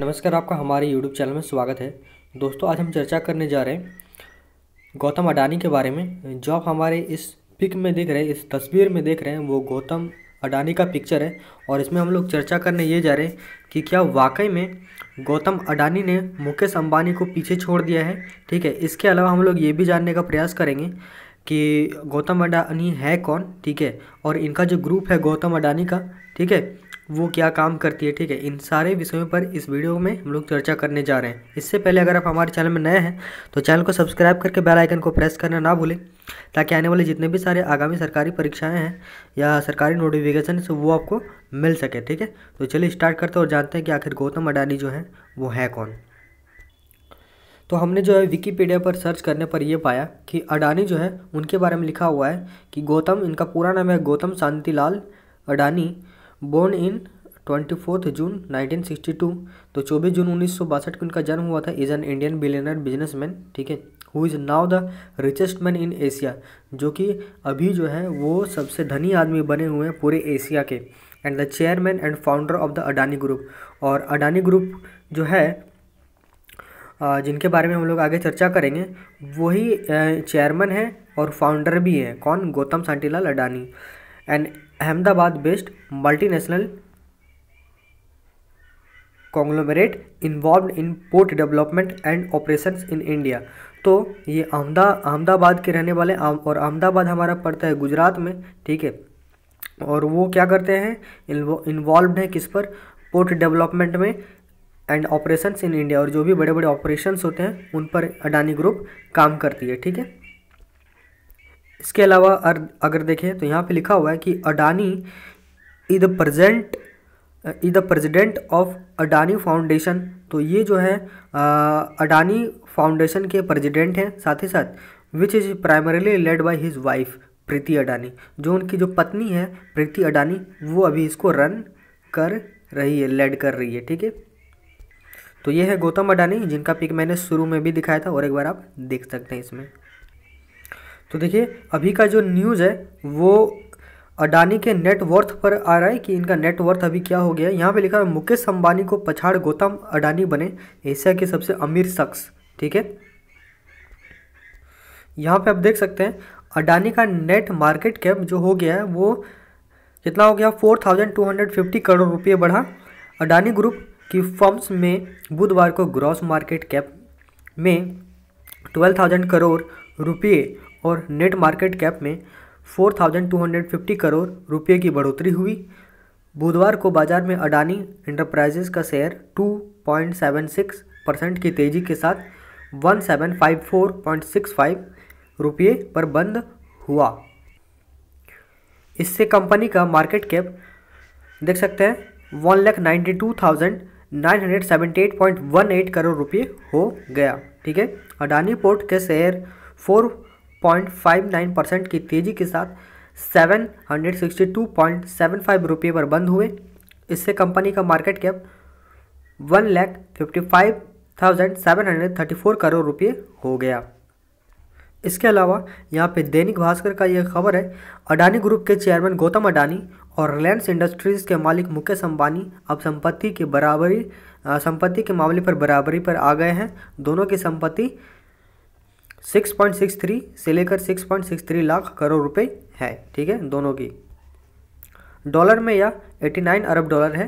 नमस्कार आपका हमारे YouTube चैनल में स्वागत है दोस्तों आज हम चर्चा करने जा रहे हैं गौतम अडानी के बारे में जो आप हमारे इस पिक में देख रहे हैं इस तस्वीर में देख रहे हैं वो गौतम अडानी का पिक्चर है और इसमें हम लोग चर्चा करने ये जा रहे हैं कि क्या वाकई में गौतम अडानी ने मुकेश अम्बानी को पीछे छोड़ दिया है ठीक है इसके अलावा हम लोग ये भी जानने का प्रयास करेंगे कि गौतम अडानी है कौन ठीक है और इनका जो ग्रुप है गौतम अडानी का ठीक है वो क्या काम करती है ठीक है इन सारे विषयों पर इस वीडियो में हम लोग चर्चा करने जा रहे हैं इससे पहले अगर आप हमारे चैनल में नए हैं तो चैनल को सब्सक्राइब करके बेल आइकन को प्रेस करना ना भूलें ताकि आने वाले जितने भी सारे आगामी सरकारी परीक्षाएं हैं या सरकारी नोटिफिकेशन से वो आपको मिल सके ठीक है तो चलिए स्टार्ट करते हैं और जानते हैं कि आखिर गौतम अडानी जो है वो है कौन तो हमने जो है विकीपीडिया पर सर्च करने पर यह पाया कि अडानी जो है उनके बारे में लिखा हुआ है कि गौतम इनका पूरा नाम है Gautam Shantilal Adani born in twenty fourth June nineteen sixty two तो चौबीस जून उन्नीस सौ बासठ को इनका जन्म हुआ था is an Indian billionaire businessman ठीक है who is now the richest man in Asia जो कि अभी जो है वो सबसे धनी आदमी बने हुए हैं पूरे एशिया के and the chairman and founder of the Adani group और अडानी ग्रुप जो है जिनके बारे में हम लोग आगे चर्चा करेंगे वही चेयरमैन है और फाउंडर भी है कौन Gautam Shantilal Adani and Ahmedabad based multinational conglomerate involved in port development and operation in India तो ये अहमदा अहमदाबाद के रहने वाले और अहमदाबाद हमारा पड़ता है गुजरात में ठीक है और वो क्या करते हैं इन्वॉल्व हैं किस पर पोर्ट डेवलपमेंट में एंड ऑपरेशंस इन इंडिया और जो भी बड़े बड़े ऑपरेशंस होते हैं उन पर अडानी ग्रुप काम करती है ठीक है इसके अलावा अगर देखें तो यहाँ पे लिखा हुआ है कि Adani is the present is the president of Adani foundation तो ये जो है अडानी फाउंडेशन के प्रेजिडेंट हैं साथ ही साथ which is primarily led by his wife Priti Adani जो उनकी जो पत्नी है प्रीति अडानी वो अभी इसको रन कर रही है लेड कर रही है ठीक है तो ये है गौतम अडानी जिनका पिक मैंने शुरू में भी दिखाया था और एक बार आप देख सकते हैं इसमें तो देखिए अभी का जो न्यूज़ है वो अडानी के नेटवर्थ पर आ रहा है कि इनका नेटवर्थ अभी क्या हो गया है यहाँ पे लिखा है मुकेश अंबानी को पछाड़ गौतम अडानी बने एशिया के सबसे अमीर शख्स ठीक है यहाँ पे आप देख सकते हैं अडानी का नेट मार्केट कैप जो हो गया है वो कितना हो गया four thousand two hundred fifty crore रुपये बढ़ा अडानी ग्रुप की फर्म्स में बुधवार को ग्रॉस मार्केट कैप में ट्वेल्व थाउजेंड करोड़ रुपये और नेट मार्केट कैप में 4,250 करोड़ रुपये की बढ़ोतरी हुई बुधवार को बाजार में अडानी इंटरप्राइजेज का शेयर 2.76 परसेंट की तेज़ी के साथ 1754.65 रुपये पर बंद हुआ इससे कंपनी का मार्केट कैप देख सकते हैं one lakh ninety two thousand nine hundred seventy eight point one eight crore रुपये हो गया ठीक है अडानी पोर्ट के शेयर फोर 0.59 परसेंट की तेज़ी के साथ 762.75 रुपये पर बंद हुए इससे कंपनी का market cap one lakh fifty five thousand seven hundred thirty four crore रुपये हो गया इसके अलावा यहाँ पे दैनिक भास्कर का यह खबर है अडानी ग्रुप के चेयरमैन गौतम अडानी और रिलायंस इंडस्ट्रीज़ के मालिक मुकेश अंबानी अब संपत्ति के बराबरी संपत्ति के मामले पर बराबरी पर आ गए हैं दोनों की संपत्ति 6.63 से लेकर 6.63 लाख करोड़ रुपए है ठीक है दोनों की डॉलर में यह 89 अरब डॉलर है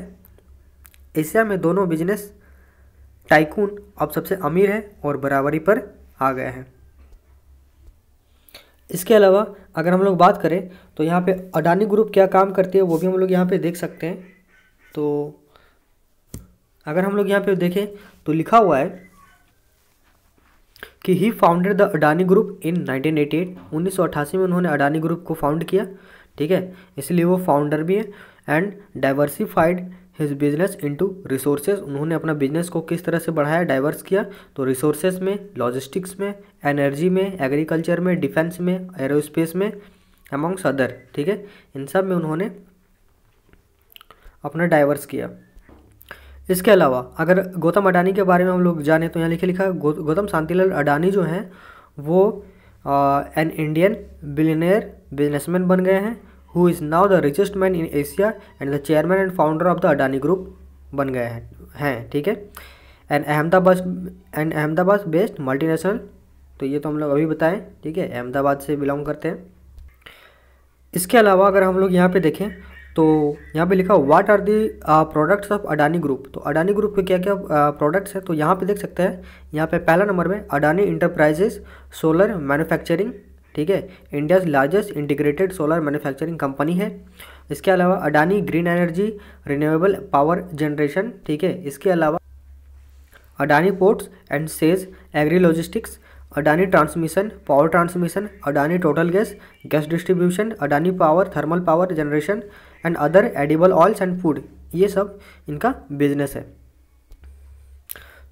एशिया में दोनों बिजनेस टाइकून अब सबसे अमीर है और बराबरी पर आ गए हैं इसके अलावा अगर हम लोग बात करें तो यहाँ पे अडानी ग्रुप क्या काम करती है वो भी हम लोग यहाँ पे देख सकते हैं तो अगर हम लोग यहाँ पे देखें तो लिखा हुआ है कि he founded the Adani group in 1988 1988 में उन्होंने अडानी ग्रुप को फाउंड किया ठीक है इसलिए वो फाउंडर भी है and diversified his business into resources उन्होंने अपना बिजनेस को किस तरह से बढ़ाया डाइवर्स किया तो रिसोर्सेज में लॉजिस्टिक्स में एनर्जी में एग्रीकल्चर में डिफेंस में एरोस्पेस में अमंग्स अदर ठीक है इन सब में उन्होंने अपना डाइवर्स किया इसके अलावा अगर गौतम अडानी के बारे में हम लोग जाने तो यहाँ लिखे लिखा है गौ, गौतम शांतिलाल अडानी जो हैं वो एन इंडियन बिलियनियर बिजनेसमैन बन गए हैं who is now the richest man in Asia and the chairman and founder of the Adani group बन गए हैं हैं ठीक है and Ahmedabad and Ahmedabad based multinational तो ये तो हम लोग अभी बताएं ठीक है अहमदाबाद से बिलोंग करते हैं इसके अलावा अगर हम लोग यहाँ पे देखें तो यहाँ पे लिखा what are the products of Adani group तो अडानी ग्रुप के क्या क्या प्रोडक्ट्स हैं तो यहाँ पे देख सकते हैं यहाँ पे पहला नंबर में अडानी इंटरप्राइजेस सोलर मैन्युफैक्चरिंग ठीक है India's largest integrated solar manufacturing company है इसके अलावा Adani green energy renewable power generation ठीक है इसके अलावा Adani ports and SEZ agri logistics Adani transmission power transmission Adani total gas gas distribution Adani power thermal power generation and other edible oils and food ये सब इनका बिजनेस है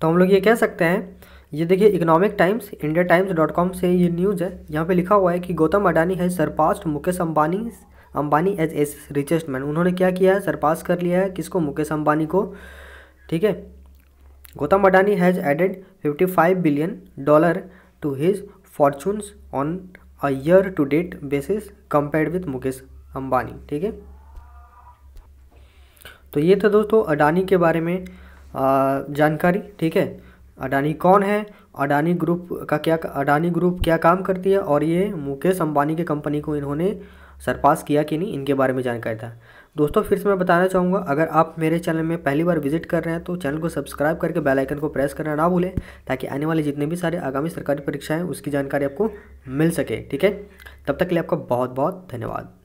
तो हम लोग ये कह सकते हैं ये देखिए Economic Times India Times dot com से ये न्यूज़ है यहाँ पे लिखा हुआ है कि गौतम अडानी है surpassed Mukesh Ambani Ambani as Asia's richest man उन्होंने क्या किया है सरपास कर लिया है किसको मुकेश अंबानी को ठीक है Gautam Adani has added 55 billion dollar to his fortunes on a year to date basis compared with Mukesh Ambani ठीक है तो ये था दोस्तों अडानी के बारे में जानकारी ठीक है अडानी कौन है अडानी ग्रुप का क्या अडानी ग्रुप क्या काम करती है और ये मुकेश अंबानी के कंपनी को इन्होंने सरपास किया कि नहीं इनके बारे में जानकारी था दोस्तों फिर से मैं बताना चाहूँगा अगर आप मेरे चैनल में पहली बार विजिट कर रहे हैं तो चैनल को सब्सक्राइब करके बेल आइकन को प्रेस करना ना भूलें ताकि आने वाले जितने भी सारे आगामी सरकारी परीक्षाएं उसकी जानकारी आपको मिल सके ठीक है तब तक के लिए आपका बहुत बहुत धन्यवाद